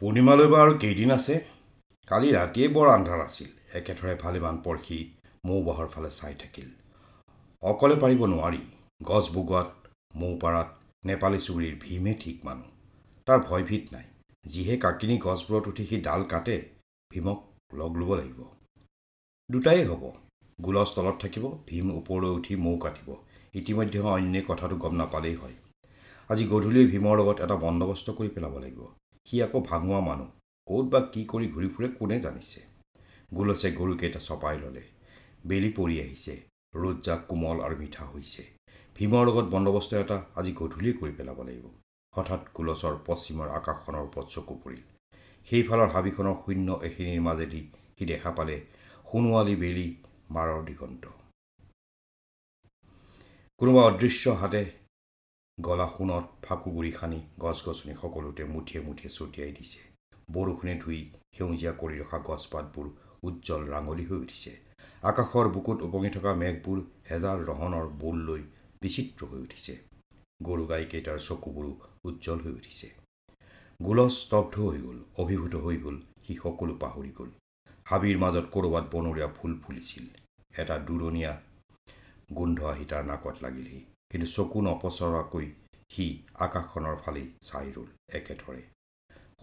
পূৰ্ণিমালৈ বাৰু কেইদিন আছে কালি ৰাতিয়েই বৰ আন্ধাৰ আছিল একেথৰে ভালেমান পৰখী মৌ বাহৰ ফালে চাই থাকিল অকলে পাৰিব নোৱাৰি গছ বগোৱাত মৌ পাৰাত নেপালী চুবুৰীৰ ভীমে ঠিক মানুহ তাৰ ভয়ভীত নাই যিহে কাকিনী গছবোৰত উঠি সি ডাল কাটে ভীমক লগ ল'ব লাগিব দুটাই হ'ব গুলছ তলত থাকিব ভীম ওপৰলৈ উঠি মৌ কাটিব ইতিমধ্যে অন্যে কথাটো গম নাপালেই হয় আজি গধূলি ভীমৰ লগত এটা বন্দৱস্ত কৰি পেলাব লাগিব সি আকৌ ভাঙোৱা মানুহ ক'ত বা কি কৰি ঘূৰি ফুৰে কোনে জানিছে গুলচে গৰুকেইটা চপাই ল'লে বেলি পৰি আহিছে ৰ'দ যাক কোমল আৰু মিঠা হৈছে ভীমৰ লগত বন্দবস্ত এটা আজি গধূলি কৰি পেলাব লাগিব হঠাৎ গুলচৰ পশ্চিমৰ আকাশখনৰ ওপৰত চকু পৰিল সেইফালৰ হাবিখনৰ শূন্য এখিনিৰ মাজেদি সি দেখা পালে সোণোৱালী বেলি মাৰৰ দিগন্ত কোনোবা অদৃশ্য হাতে গলা সোণত ফাকুগুৰি সানি গছ গছনি সকলোতে মুঠিয়ে মুঠিয়ে ছটিয়াই দিছে বৰষুণে ধুই সেউজীয়া কৰি ৰখা গছপাতবোৰ উজ্জ্বল ৰাঙলী হৈ উঠিছে আকাশৰ বুকুত ওপঙি থকা মেঘবোৰ হেজাৰ ৰহনৰ বোল লৈ বিচিত্ৰ হৈ উঠিছে গৰু গাইকেইটাৰ চকুবোৰো উজ্জ্বল হৈ উঠিছে গোলজ স্তব্ধ হৈ গ'ল অভিভূত হৈ গ'ল সি সকলো পাহৰি গ'ল হাবিৰ মাজত ক'ৰবাত বনৰীয়া ফুল ফুলিছিল এটা দূৰণীয়া গোন্ধ আহি তাৰ নাকত লাগিলহি কিন্তু চকু নপচৰাকৈ সি আকাশখনৰ ফালেই চাই ৰ'ল একেথৰে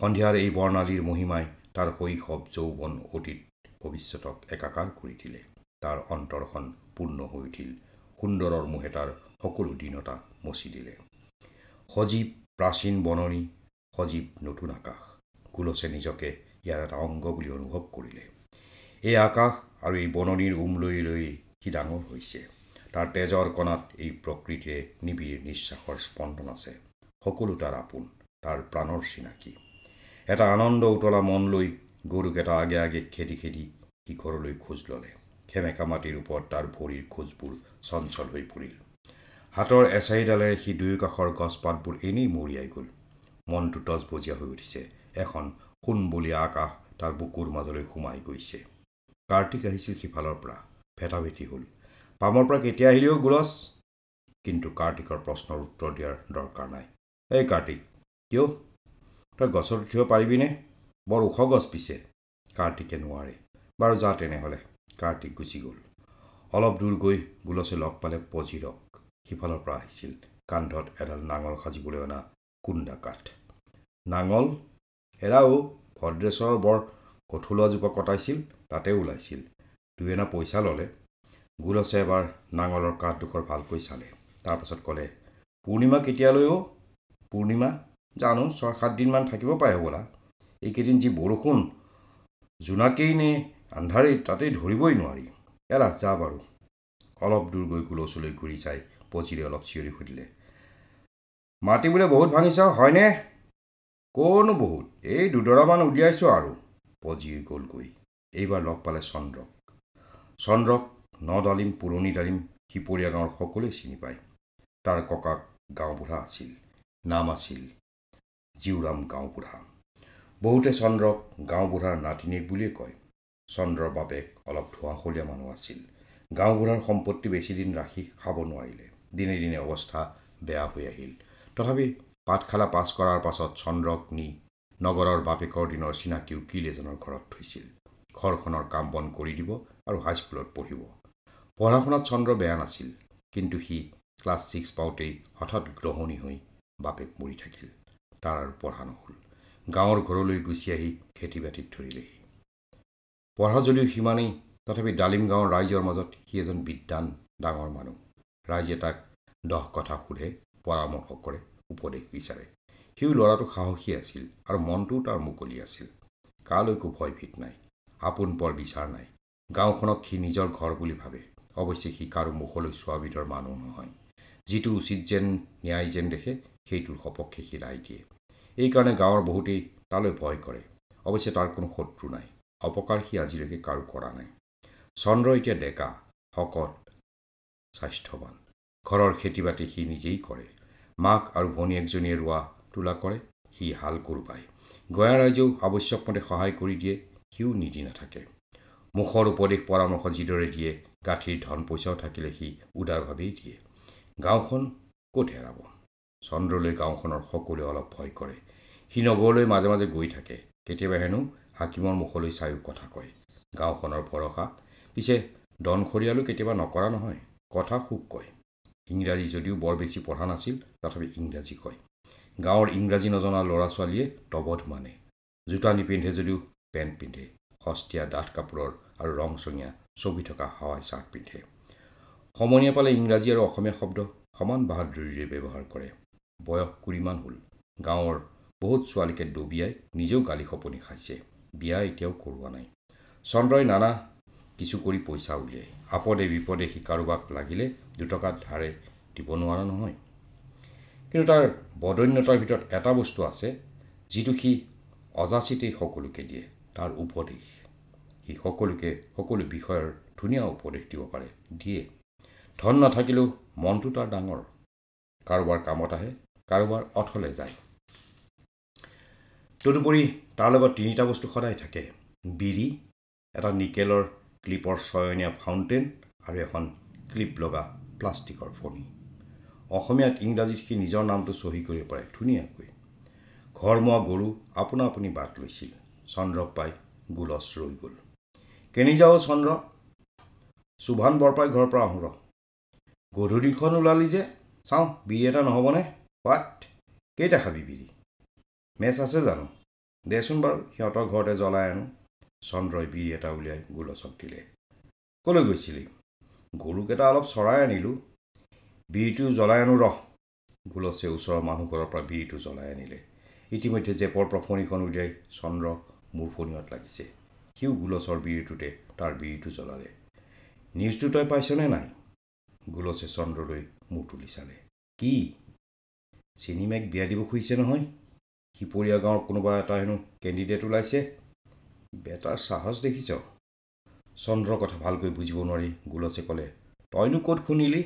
সন্ধিয়াৰ এই বৰ্ণালীৰ মহিমাই তাৰ শৈশৱ যৌৱন অতীত ভৱিষ্যতক একাকাৰ কৰি দিলে তাৰ অন্তৰখন পূৰ্ণ হৈ উঠিল সুন্দৰৰ মুহে তাৰ সকলো দীনতা মচি দিলে সজীৱ প্ৰাচীন বননি সজীৱ নতুন আকাশ কুলছে নিজকে ইয়াৰ এটা অংগ বুলি অনুভৱ কৰিলে এই আকাশ আৰু এই বননিৰ উম লৈ লৈয়ে সি ডাঙৰ হৈছে তাৰ তেজৰ কণাত এই প্ৰকৃতিৰে নিবিড় নিশ্বাসৰ স্পন্দন আছে সকলো তাৰ আপোন তাৰ প্ৰাণৰ চিনাকি এটা আনন্দ উতলা মন লৈ গৰুকেইটা আগে আগে খেদি খেদি সি ঘৰলৈ খোজ ল'লে সেমেকা মাটিৰ ওপৰত তাৰ ভৰিৰ খোজবোৰ চঞ্চল হৈ পৰিল হাতৰ এচাৰিডালেৰে সি দুয়ো কাষৰ গছপাতবোৰ এনেই মৰিয়াই গ'ল মনটো তজবজীয়া হৈ উঠিছে এখন সোণবলীয়া আকাশ তাৰ বুকুৰ মাজলৈ সোমাই গৈছে কাৰ্তিক আহিছিল সিফালৰ পৰা ভেটাভেটি হ'ল পামৰ পৰা কেতিয়া আহিলেও গুলছ কিন্তু কাৰ্তিকৰ প্ৰশ্নৰ উত্তৰ দিয়াৰ দৰকাৰ নাই এই কাৰ্তিক কিয় তই গছত উঠিব পাৰিবিনে বৰ ওখ গছ পিছে কাৰ্তিকে নোৱাৰে বাৰু যা তেনেহ'লে কাৰ্তিক গুচি গ'ল অলপ দূৰ গৈ গুলছে লগ পালে পজিৰক সিফালৰ পৰা আহিছিল কান্ধত এডাল নাঙল সাজিবলৈ অনা কুণ্ডা কাঠ নাঙল এৰাও ভদ্ৰেশ্বৰৰ বৰ কঠোলোৱাজোপা কটাইছিল তাতে ওলাইছিল দুই এনা পইচা ল'লে গুলছে এবাৰ নাঙলৰ কাঠডোখৰ ভালকৈ চালে তাৰপাছত ক'লে পূৰ্ণিমা কেতিয়ালৈ অ' পূৰ্ণিমা জানো ছয় সাতদিনমান থাকিব পাৰে হ'বলা এইকেইদিন যি বৰষুণ জোনাকেই নে আন্ধাৰেই তাতেই ধৰিবই নোৱাৰি এলা যা বাৰু অলপ দূৰ গৈ গুলছলৈ ঘূৰি চাই পজিৰে অলপ চিঞৰি সুধিলে মাটি বোলে বহুত ভাঙিছ হয়নে ক'নো বহুত এই দুডৰামান উলিয়াইছোঁ আৰু পজিৰ গ'লগৈ এইবাৰ লগ পালে চন্দ্ৰক চন্দ্ৰক ন ডালিম পুৰণি ডালিম সিপৰীয়া গাঁৱৰ সকলোৱে চিনি পায় তাৰ ককাক গাঁওবুঢ়া আছিল নাম আছিল জীউৰাম গাঁওবুঢ়া বহুতে চন্দ্ৰক গাঁওবুঢ়াৰ নাতিনীক বুলিয়েই কয় চন্দ্ৰৰ বাপেক অলপ ধোঁৱাশলীয়া মানুহ আছিল গাঁওবুঢ়াৰ সম্পত্তি বেছিদিন ৰাখি খাব নোৱাৰিলে দিনে দিনে অৱস্থা বেয়া হৈ আহিল তথাপি পাঠশালা পাছ কৰাৰ পাছত চন্দ্ৰক নি নগৰৰ বাপেকৰ দিনৰ চিনাকি উকিল এজনৰ ঘৰত থৈছিল ঘৰখনৰ কাম বন কৰি দিব আৰু হাইস্কুলত পঢ়িব পঢ়া শুনাত চন্দ্ৰ বেয়া নাছিল কিন্তু সি ক্লাছ ছিক্স পাওঁতেই হঠাৎ গ্ৰহণী হৈ বাপেক মৰি থাকিল তাৰ আৰু পঢ়া নহ'ল গাঁৱৰ ঘৰলৈ গুচি আহি খেতি বাতিত ধৰিলেহি পঢ়া যদিও সিমানেই তথাপি ডালিম গাঁৱৰ ৰাইজৰ মাজত সি এজন বিদ্যান ডাঙৰ মানুহ ৰাইজে তাক দহ কথা সোধে পৰামৰ্শ কৰে উপদেশ বিচাৰে সিও ল'ৰাটো সাহসী আছিল আৰু মনটোও তাৰ মুকলি আছিল কালৈকো ভয়ভীত নাই আপোন পৰ বিচাৰ নাই গাঁওখনক সি নিজৰ ঘৰ বুলি ভাবে অৱশ্যে সি কাৰো মুখলৈ চোৱাবিধৰ মানুহ নহয় যিটো উচিত যেন ন্যায় যেন দেখে সেইটোৰ সপক্ষে সি ৰাই দিয়ে এইকাৰণে গাঁৱৰ বহুতেই তালৈ ভয় কৰে অৱশ্যে তাৰ কোনো শত্ৰু নাই অপকাৰ সি আজিলৈকে কাৰো কৰা নাই চন্দ্ৰ এতিয়া ডেকা শকত স্বাস্থ্যৱান ঘৰৰ খেতি বাতি সি নিজেই কৰে মাক আৰু ভনী ভনীয়েকজনীয়ে ৰোৱা তোলা কৰে সি হাল কোৰ পায় গঞা ৰাইজেও আৱশ্যকমতে সহায় কৰি দিয়ে সিও নিদি নাথাকে মুখৰ উপদেশ পৰামৰ্শ যিদৰে দিয়ে গাঁঠিৰ ধন পইচাও থাকিলে সি উদাৰভাৱেই দিয়ে গাঁওখন ক'ত হেৰাব চন্দ্ৰলৈ গাঁওখনৰ সকলোৱে অলপ ভয় কৰে সি নগৰলৈ মাজে মাজে গৈ থাকে কেতিয়াবা হেনো হাকিমৰ মুখলৈ চায়ো কথা কয় গাঁওখনৰ ভৰসা পিছে দনখৰিয়ালো কেতিয়াবা নকৰা নহয় কথা সুখ কয় ইংৰাজী যদিও বৰ বেছি পঢ়া নাছিল তথাপি ইংৰাজী কয় গাঁৱৰ ইংৰাজী নজনা ল'ৰা ছোৱালীয়ে তবধ মানে জোতা নিপিন্ধে যদিও পেণ্ট পিন্ধে সস্তীয়া ডাঠ কাপোৰৰ আৰু ৰংচঙীয়া ছবি থকা হাৱাই চাৰ্ট পিন্ধে সমনীয়া পালে ইংৰাজী আৰু অসমীয়া শব্দ সমান বাহাদুৰীৰে ব্যৱহাৰ কৰে বয়স কুৰিমান হ'ল গাঁৱৰ বহুত ছোৱালীকে ডবিয়াই নিজেও গালি সপোনি খাইছে বিয়া এতিয়াও কৰোৱা নাই চন্দ্ৰই নানা কিছু কৰি পইচা উলিয়াই আপদে বিপদে সি কাৰোবাক লাগিলে দুটকা ধাৰে দিব নোৱাৰা নহয় কিন্তু তাৰ বদন্যতাৰ ভিতৰত এটা বস্তু আছে যিটো সি অজাচিতেই সকলোকে দিয়ে তাৰ উপদেশ সি সকলোকে সকলো বিষয়ৰ ধুনীয়া উপদেশ দিব পাৰে দিয়ে ধন নাথাকিলেও মনটো তাৰ ডাঙৰ কাৰোবাৰ কামত আহে কাৰোবাৰ অথলে যায় তদুপৰি তাৰ লগত তিনিটা বস্তু সদায় থাকে বিৰি এটা নিকেলৰ ক্লিপৰ ছয়নীয়া ফাউণ্টেইন আৰু এখন ক্লিপ লগা প্লাষ্টিকৰ ফণী অসমীয়াত ইংৰাজীত সি নিজৰ নামটো চহী কৰিব পাৰে ধুনীয়াকৈ ঘৰমুৱা গৰু আপোনা আপুনি বাট লৈছিল চন্দ্ৰক পাই গুলছ ৰৈ গ'ল কেনি যাও চন্দ্ৰ শুভান বৰপাই ঘৰৰ পৰা আহোঁ ৰ গধূলিখন ওলালি যে চাওঁ বিৰি এটা নহ'বনে হোৱাত কেইটা খাবি বিৰি মেচ আছে জানো দেচোন বাৰু সিহঁতৰ ঘৰতে জ্বলাই আনো চন্দ্ৰই বিৰি এটা উলিয়াই গোলচক দিলে ক'লৈ গৈছিলি গৰুকেইটা অলপ চৰাই আনিলোঁ বিৰিটো জ্বলাই আনো ৰহ গোলচে ওচৰৰ মানুহ ঘৰৰ পৰা বিৰিটো জ্বলাই আনিলে ইতিমধ্যে জেপৰ পৰা ফণিখন উলিয়াই চন্দ্ৰ মোৰ ফণিয়ত লাগিছে সিও গুলচৰ বিৰিটোতে তাৰ বিৰিটো জ্বলালে নিউজটো তই পাইছ নে নাই গুলচে চন্দ্ৰলৈ মূৰ তুলি চালে কি চিনিমেক বিয়া দিব খুজিছে নহয় সিপৰীয়া গাঁৱৰ কোনোবা এটা হেনো কেণ্ডিডেট ওলাইছে বেটাৰ সাহস দেখিছ চন্দ্ৰৰ কথা ভালকৈ বুজিব নোৱাৰি গুলচে ক'লে তইনো ক'ত শুনিলি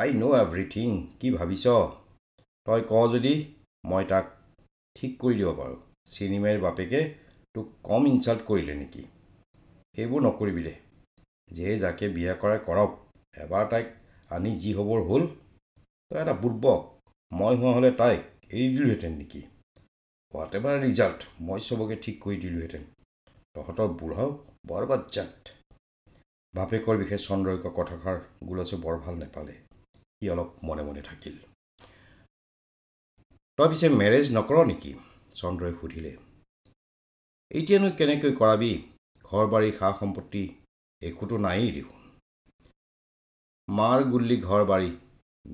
আই ন' এভৰিথিং কি ভাবিছ তই ক যদি মই তাক ঠিক কৰি দিব পাৰোঁ চিনেমাৰ বাপেকে তোক কম ইনচাল্ট কৰিলে নেকি সেইবোৰ নকৰিবি দে যে যাকে বিয়া কৰাই কৰক এবাৰ তাইক আনি যি হ'বৰ হ'ল তই এটা বুটবক মই হোৱা হ'লে তাইক এৰি দিলোহেঁতেন নেকি হোৱাত এবাৰ ৰিজাল্ট মই চবকে ঠিক কৰি দিলোহেঁতেন তহঁতৰ বুঢ়াও বৰবাদ জাত বাপেকৰ বিষয়ে চন্দ্ৰৈক কথাষাৰ গুলচে বৰ ভাল নেপালে সি অলপ মনে মনে থাকিল তই পিছে মেৰেজ নকৰ নেকি চন্দ্ৰই সুধিলে এতিয়ানো কেনেকৈ কৰাবি ঘৰ বাৰী সা সম্পত্তি একোতো নায়েই দেখোন মাৰ গুল্লি ঘৰ বাৰী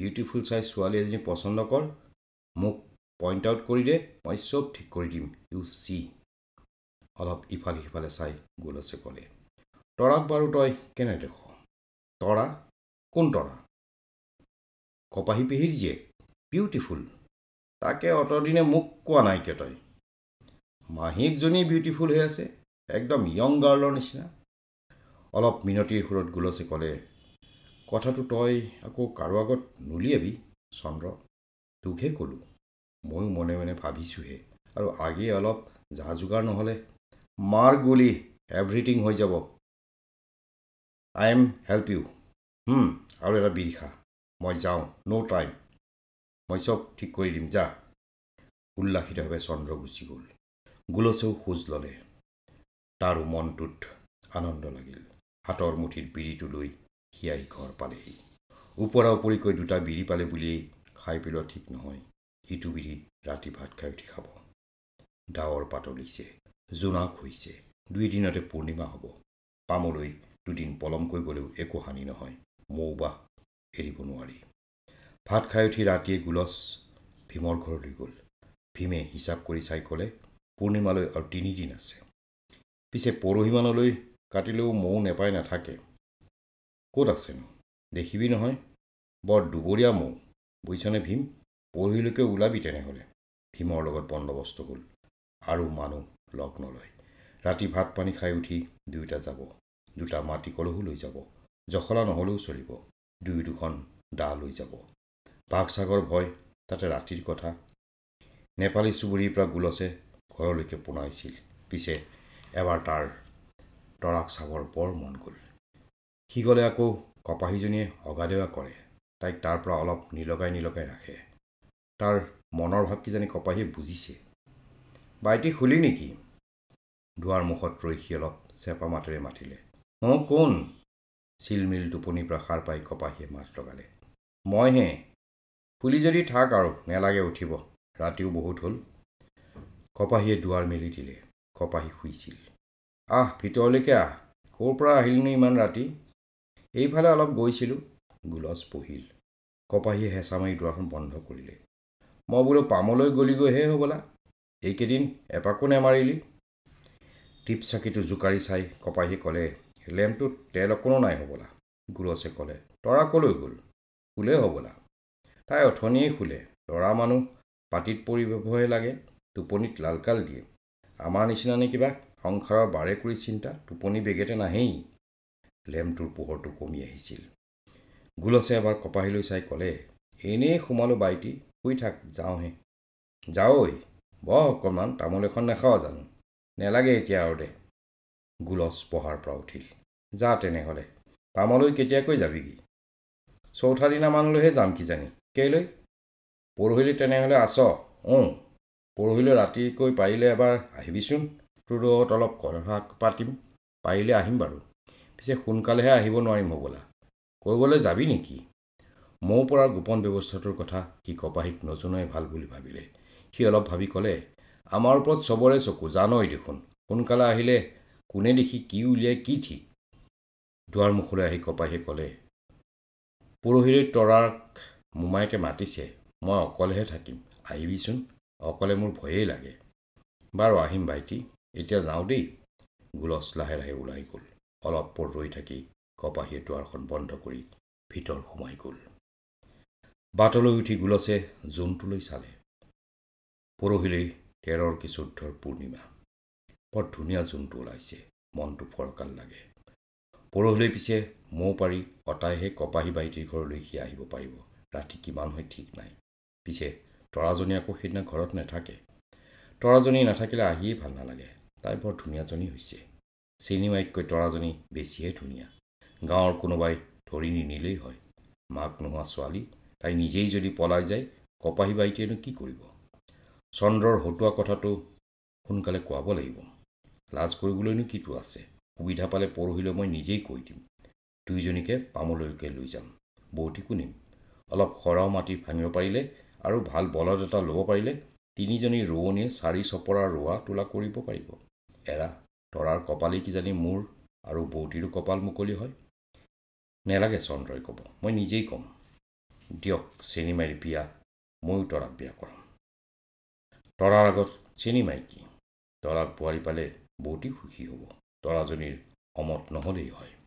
বিউটিফুল চাই ছোৱালী এজনী পচন্দ কৰ মোক পইণ্ট আউট কৰি দে মই চব ঠিক কৰি দিম ইউ চি অলপ ইফালে সিফালে চাই গুলচে ক'লে তৰাক বাৰু তই কেনে দেখ তৰা কোন তৰা কপাহী পেহীৰ জীয়েক বিউটিফুল তাকে অতদিনে মোক কোৱা নাইকিয়া তই মাহীকজনী বিউটিফুল হৈ আছে একদম য়ং গাৰ্লৰ নিচিনা অলপ মিনতিৰ সুৰত গুলচে ক'লে কথাটো তই আকৌ কাৰো আগত নুলিয়াবি চন্দ্ৰ তোকহে ক'লোঁ ময়ো মনে মনে ভাবিছোঁহে আৰু আগেয়ে অলপ যা যোগাৰ নহ'লে মাৰ গুলি এভৰিথিং হৈ যাব আই এম হেল্প ইউ আৰু এটা বিৰিখা মই যাওঁ ন' টাইম মই চব ঠিক কৰি দিম যা উল্লাসিতভাৱে চন্দ্ৰ গুচি গ'ল গুলচেও খোজ ল'লে তাৰো মনটোত আনন্দ লাগিল হাতৰ মুঠিত বিৰিটো লৈ সি আহি ঘৰ পালেহি ওপৰা ওপৰিকৈ দুটা বিৰি পালে বুলিয়েই খাই পেলোৱা ঠিক নহয় ইটো বিৰি ৰাতি ভাত খাই উঠি খাব ডাৱৰ পাতলিছে জোনাক হৈছে দুই দিনতে পূৰ্ণিমা হ'ব পামলৈ দুদিন পলমকৈ গ'লেও একো হানি নহয় মৌ বাহ এৰিব নোৱাৰি ভাত খাই উঠি ৰাতিয়ে গুলচ ভীমৰ ঘৰলৈ গ'ল ভীমে হিচাপ কৰি চাই ক'লে পূৰ্ণিমালৈ আৰু তিনিদিন আছে পিছে পৰহিমানলৈ কাটিলেও মৌ নেপাই নাথাকে ক'ত আছেনো দেখিবি নহয় বৰ দুবৰীয়া মৌ বুজিছনে ভীম পৰহিলৈকে ওলাবি তেনেহ'লে ভীমৰ লগত বন্দবস্ত হ'ল আৰু মানুহ লগ নলয় ৰাতি ভাত পানী খাই উঠি দুয়োটা যাব দুটা মাটি কলহো লৈ যাব জখলা নহ'লেও চলিব দুই দুখন দা লৈ যাব বাঘ চাগৰ ভয় তাতে ৰাতিৰ কথা নেপালী চুবুৰীৰ পৰা গোলছে ঘৰলৈকে পোনাইছিল পিছে এবাৰ তাৰ তৰাক চাবৰ বৰ মন গ'ল সি গ'লে আকৌ কপাহীজনীয়ে হগাদেৱা কৰে তাইক তাৰ পৰা অলপ নিলগাই নিলগাই ৰাখে তাৰ মনৰ ভাৱ কিজানি কপাহীয়ে বুজিছে বাইটি খুলি নেকি দুৱাৰ মুখত ৰৈ সি অলপ চেপা মাতেৰে মাতিলে অঁ কোন চিলমিল টোপনিৰ পৰা সাৰ পাই কপাহীয়ে মাত লগালে মইহে খুলি যদি থাক আৰু নেলাগে উঠিব ৰাতিও বহুত হ'ল কপাহীয়ে দুৱাৰ মেলি দিলে কপাহী শুইছিল আহ ভিতৰলৈকে আহ ক'ৰ পৰা আহিলনো ইমান ৰাতি এইফালে অলপ গৈছিলোঁ গুলজ পঢ়িল কপাহীয়ে হেঁচা মাৰি দুৱাৰখন বন্ধ কৰিলে মই বোলো পামলৈ গলিগৈহে হ'বলা এইকেইদিন এপাকো নেমাৰিলি টিপ চাকিটো জোকাৰি চাই কপাহীয়ে ক'লে লেম্পটোত তেল অকণো নাই হ'বলা গুলজে ক'লে তৰা ক'লৈ গ'ল খোলে হ'বলা তাই অথনিয়েই খোলে ল'ৰা মানুহ পাতিত পৰিবহে লাগে টোপনিত লালকাল দিয়ে আমাৰ নিচিনানে কিবা সংসাৰৰ বাৰে কৰি চিন্তা টোপনি বেগেতে নাহেই লেম্পটোৰ পোহৰটো কমি আহিছিল গুলছে এবাৰ কপাহীলৈ চাই ক'লে এনেই সোমালো বাইটি শুই থাক যাওঁহে যাৱৈ বৰ অকণমান তামোল এখন নেখাওঁ জানো নেলাগে এতিয়া আৰু দে গুলছ পঢ়াৰ পৰা উঠিল যা তেনেহ'লে তামলৈ কেতিয়াকৈ যাবিগি চৌঠা দিনামানলৈহে যাম কিজানি কেলৈ পৰহিলৈ তেনেহ'লে আছ অঁ পৰহিলৈ ৰাতিকৈ পাৰিলে এবাৰ আহিবিচোন তোৰ লগত অলপ কথা পাতিম পাৰিলে আহিম বাৰু পিছে সোনকালেহে আহিব নোৱাৰিম হ'বলা কৰিবলৈ যাবি নেকি মৌ পৰাৰ গোপন ব্যৱস্থাটোৰ কথা সি কপাহীক নজনাই ভাল বুলি ভাবিলে সি অলপ ভাবি ক'লে আমাৰ ওপৰত চবৰে চকু জানই দেখোন সোনকালে আহিলে কোনে দেখি কি উলিয়াই কি ঠিক দুৱাৰ মুখলৈ আহি কপাহীয়ে ক'লে পৰহিৰে তৰাক মোমায়েকে মাতিছে মই অকলেহে থাকিম আহিবিচোন অকলে মোৰ ভয়েই লাগে বাৰু আহিম ভাইটি এতিয়া যাওঁ দেই গুলচ লাহে লাহে ওলাই গ'ল অলপ পৰ ৰৈ থাকি কপাহীয়ে দুৱাৰখন বন্ধ কৰি ভিতৰ সোমাই গ'ল বাটলৈ উঠি গুলচে জোনটোলৈ চালে পৰহিলৈ তেৰৰ কি চৈধ্যৰ পূৰ্ণিমা বৰ ধুনীয়া জোনটো ওলাইছে মনটো ফৰকাল লাগে পৰহিলৈ পিছে মৌ পাৰি অতাইহে কপাহী ভাইটিৰ ঘৰলৈ সি আহিব পাৰিব ৰাতি কিমান হয় ঠিক নাই পিছে তৰাজনী আকৌ সেইদিনা ঘৰত নাথাকে তৰাজনী নাথাকিলে আহিয়েই ভাল নালাগে তাই বৰ ধুনীয়াজনী হৈছে চিনেমাইতকৈ তৰাজনী বেছিহে ধুনীয়া গাঁৱৰ কোনোবাই ধৰি নিনিলেই হয় মাক নোহোৱা ছোৱালী তাই নিজেই যদি পলাই যায় কপাহী বাইটিয়েনো কি কৰিব চন্দ্ৰৰ হতুৱা কথাটো সোনকালে কোৱাব লাগিব লাজ কৰিবলৈনো কিটো আছে সুবিধা পালে পৰহিলৈ মই নিজেই কৈ দিম দুয়োজনীকে পামলৈকে লৈ যাম বৌতিকো নিম অলপ সৰহ মাটি ভাঙিব পাৰিলে আৰু ভাল বলদ এটা ল'ব পাৰিলে তিনিজনী ৰোৱনীয়ে চাৰি চপৰা ৰোৱা তোলা কৰিব পাৰিব এৰা তৰাৰ কপালেই কিজানি মোৰ আৰু বৌতিৰো কপাল মুকলি হয় নেলাগে চন্দ্ৰই ক'ব মই নিজেই ক'ম দিয়ক চিনেমাইৰ বিয়া ময়ো তৰাক বিয়া কৰাম তৰাৰ আগত চিনেমাই কি তৰাক বোৱাৰী পালে বৌতি সুখী হ'ব তৰাজনীৰ অমত নহ'লেই হয়